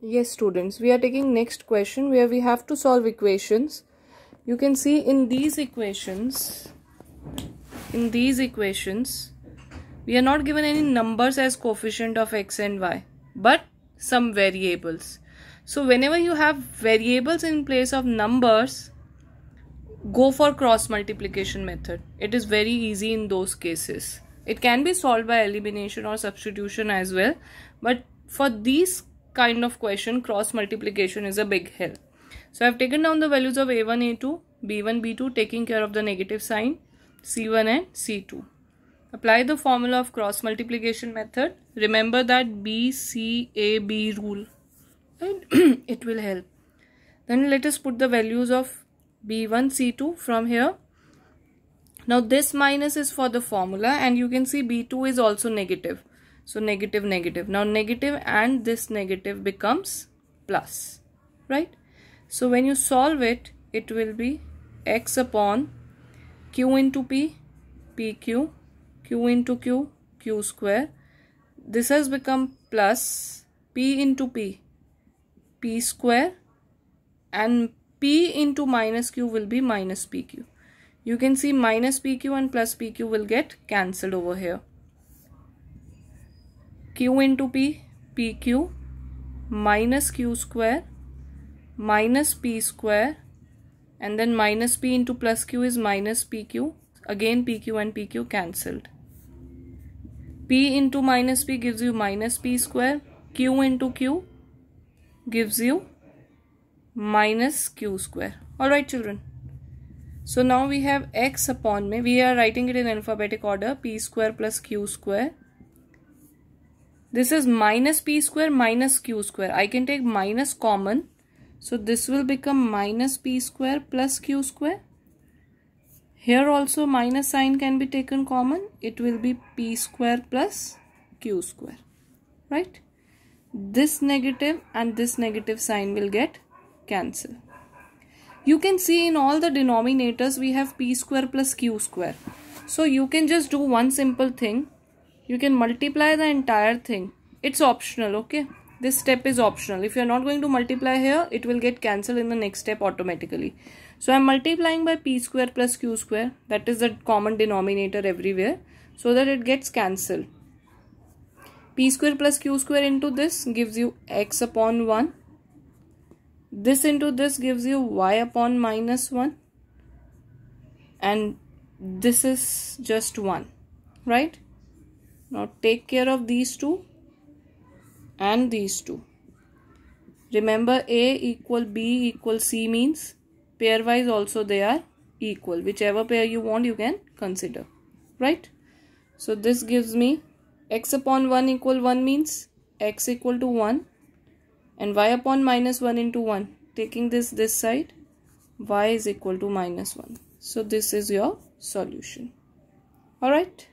Yes, students, we are taking next question where we have to solve equations. You can see in these equations, in these equations, we are not given any numbers as coefficient of x and y, but some variables. So whenever you have variables in place of numbers, go for cross multiplication method. It is very easy in those cases. It can be solved by elimination or substitution as well, but for these kind of question cross multiplication is a big hill. So I've taken down the values of a1, a2, b1, b2 taking care of the negative sign c1 and c2. Apply the formula of cross multiplication method. Remember that BCAB rule. it will help. Then let us put the values of B1, C2 from here. Now this minus is for the formula and you can see B2 is also negative. So negative, negative. Now negative and this negative becomes plus, right? So when you solve it, it will be x upon q into p, pq, q into q, q square. This has become plus p into p, p square and p into minus q will be minus pq. You can see minus pq and plus pq will get cancelled over here q into p pq minus q square minus p square and then minus p into plus q is minus pq again pq and pq cancelled p into minus p gives you minus p square q into q gives you minus q square alright children so now we have x upon me we are writing it in alphabetic order p square plus q square this is minus p square minus q square. I can take minus common. So this will become minus p square plus q square. Here also minus sign can be taken common. It will be p square plus q square. Right? This negative and this negative sign will get cancelled. You can see in all the denominators we have p square plus q square. So you can just do one simple thing you can multiply the entire thing it's optional okay this step is optional if you're not going to multiply here it will get cancelled in the next step automatically so i'm multiplying by p square plus q square that is the common denominator everywhere so that it gets cancelled p square plus q square into this gives you x upon 1 this into this gives you y upon minus 1 and this is just 1 right now take care of these two and these two. Remember A equal B equal C means pairwise also they are equal. Whichever pair you want you can consider. Right? So this gives me x upon 1 equal 1 means x equal to 1 and y upon minus 1 into 1. Taking this this side y is equal to minus 1. So this is your solution. Alright.